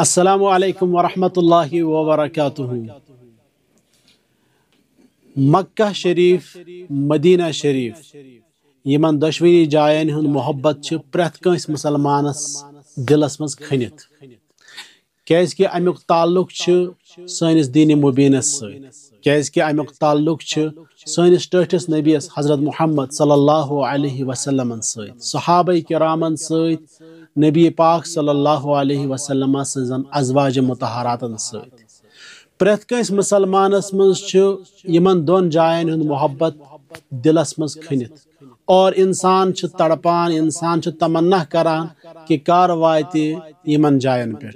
असलकम वरहमल वबरक मक्का शरीफ मदीना शरीफ इन दशवनी जायन हूँ मोहब्बत प्रथ कंस मुसलमानस दिलस मज खनित क्या कि अमुक ताल्लुक सनिस दीन मुबीनस सजक अमुक ताल्लुक सनिस टठिस नबीस हजरत मुहम्मद सल्लल्लाहु अलैहि वसल्लमन सहाब करामन सत्य नबी पाक सल्लल्लाहु अलैहि वसल्लम सजन अजवाज मतहरातन सत प्रत मुसलमानस मन दोन जायन हूं मोहब्बत दिलस मज खनित और इंसान तड़पान इंसान तमन्ना करान कि कार वात इन जायन पे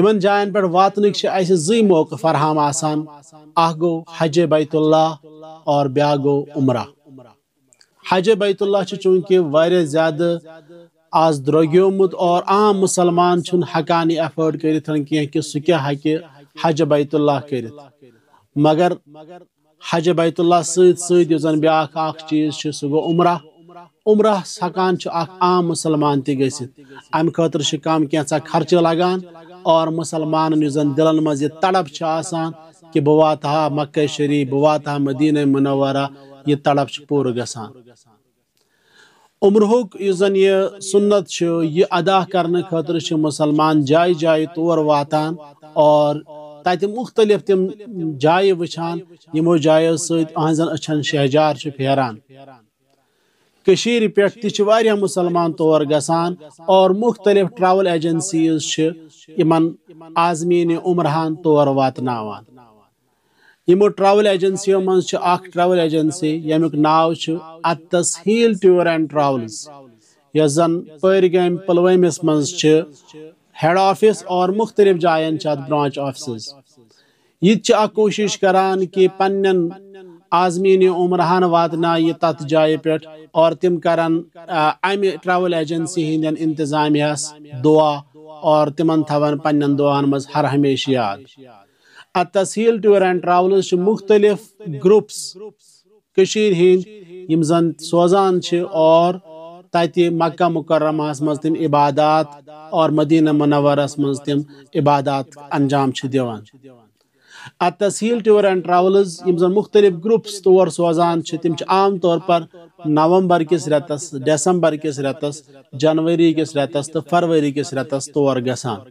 इन जायन पे वातन जि मौक फरहम आसान गो हज बैतुल्ला और ब्या गो उमरा हज बैतुल्ला चूंकि ज्यादा आज द्रोग्योमुत और आम मुसलमान छुन हकान एफर्ड कर कि सह क्या हक हज बैतुल्ल कर मगर हज बैतुल्ल सन ब्या चीज सह गो उमरा उमरा हकान आम मुसलमान त अम खर कम कैंसा खर्च लगान और मुसलमान जन दिलन मज यह तड़प कि बह वा मक् शरीफ बह वा मदीन मनवरा यह तड़प पूरा ग उम्रहुक यह यह सुन्नत यह अदा कर मुसलमान जाए जाए तौर वातान और तथि मुख्तलिफ तम जाए वचान यमो जायो सहजन अछन शहजार फेरान पे तह मुसलमान तौर ग और मुख्तलिफ ट्रैवल एजेंसीज इमन आजमीन उम्रहान तौर वातनावान यमो ट्रैवल एजेंसियों मन ट्रैवल एजेंसी यमुक नाव अतस हील टूर एंड ट्रैवल्स ये जन पर्गम पुलवमस मन हेड ऑफिस और मुख्तलिफ जायन अत ब्रांच ऑफिस ये कोशिश करान कि पन्न आजमीन उमरान वातना ये तथ जाए पे और तम कर अमि ट्रैवल एजेंसी हंद इंतजाम दुआ और तिमन थवन पन्न दुआन मज हर हमेशा याद अतसील टूर एंड ट्रवलर्स मुख्तलिफ ग्रुप्स हिंद जन सोजान और तत मक्का मुकर्रमा मज तम इबादत और मदीना मनवरस मज तम इबादत अंजाम दिवान अतसील टूर एंड ट्रवलर्स जन मुख्तलिफ ग्रुप्स तौर सोजान तम आम तौर पर नवम्बर किस रेतस दिसंबर किस रेतस जनवरी किस रेतस तो फरवरी किस रेतस तौर गसान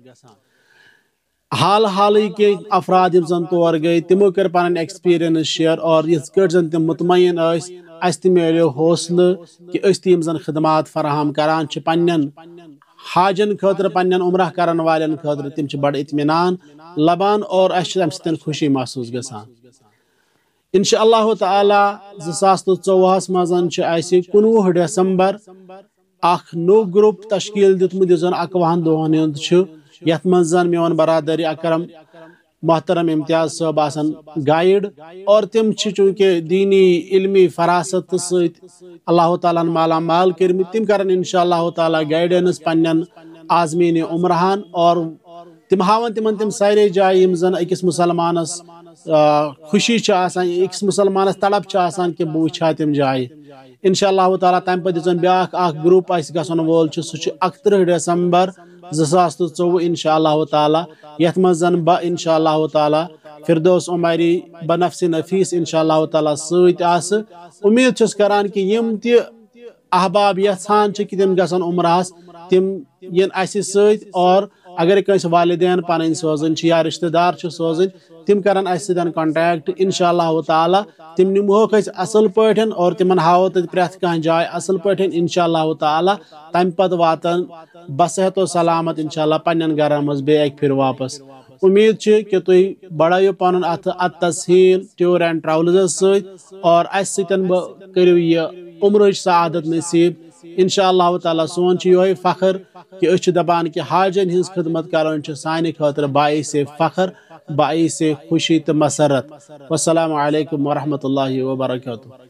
हाल हाल के अफराद यम जन तौर तो गए तमो कर पान एक्सपीरियंस शेयर और इस पे जन तम मुतमिन अस मिलो हौसलह कि अम जन खदमात फराहम करान पन्न हाजन खुद पन्न उम्र कर वाल खुद तम बड़े इतमान लबान और अम खुशी महसूस ग इनशा तला जस तो चौवहस मज कुनवह दिसंबर अख नो ग्रुप तश्कील दुतमुत जन अकवाहन दोहन यथ मन मन बरदरी अकरम मोहतरम इम्तियाज सब आसन गाइड और तम चूंकि दीनी इलमी फरासत सल्लाह तालन माला माल कर्म तम कर इनशा ताली गाइडेंस पन्न आजमीन उमरान और तम हावन तिम तम सारे जाए जन अकिस मुसलमानस खुशी अकिस मुसलमानस तड़प कि बह वा तम जाए इनशा ताली तम पे दिन ब्या ग्रुप अस ग वोल सह अकतृह जसास तो चौव इंशाल्लाह ताला यथ मजन ब इंशाल्लाह ताला फिरदौस उमारी बनफ़ नफीस इंशाल्लाह ताला सत आस उम्मीद करान कि त अहबाब यहां कि तम तम यन अस सत अगर कंस वालद पन सोजन या रिश्तेदार सोजन तम कर कॉन्टेक्ट इनशा ताल तम निमोक असल पे और तम हाव त्रेथ कह जाय असल पे इनशा ताल तम पत वातन बसहत सलामत इनशा पन्न घर मे अक फिर वापस उम्मीद कि तुम बढ़ाओ पन अत तस्हील टूर एंड ट्रवलजस सर अस सो यह उम्र सदत नसीब इनशा ताला सोन यो फखर कि अस दपान कि हाजन हज खदमत कर सान खतर बाइस फखर बाइस खुशी तो मसरत वसलम वरहमल वर्क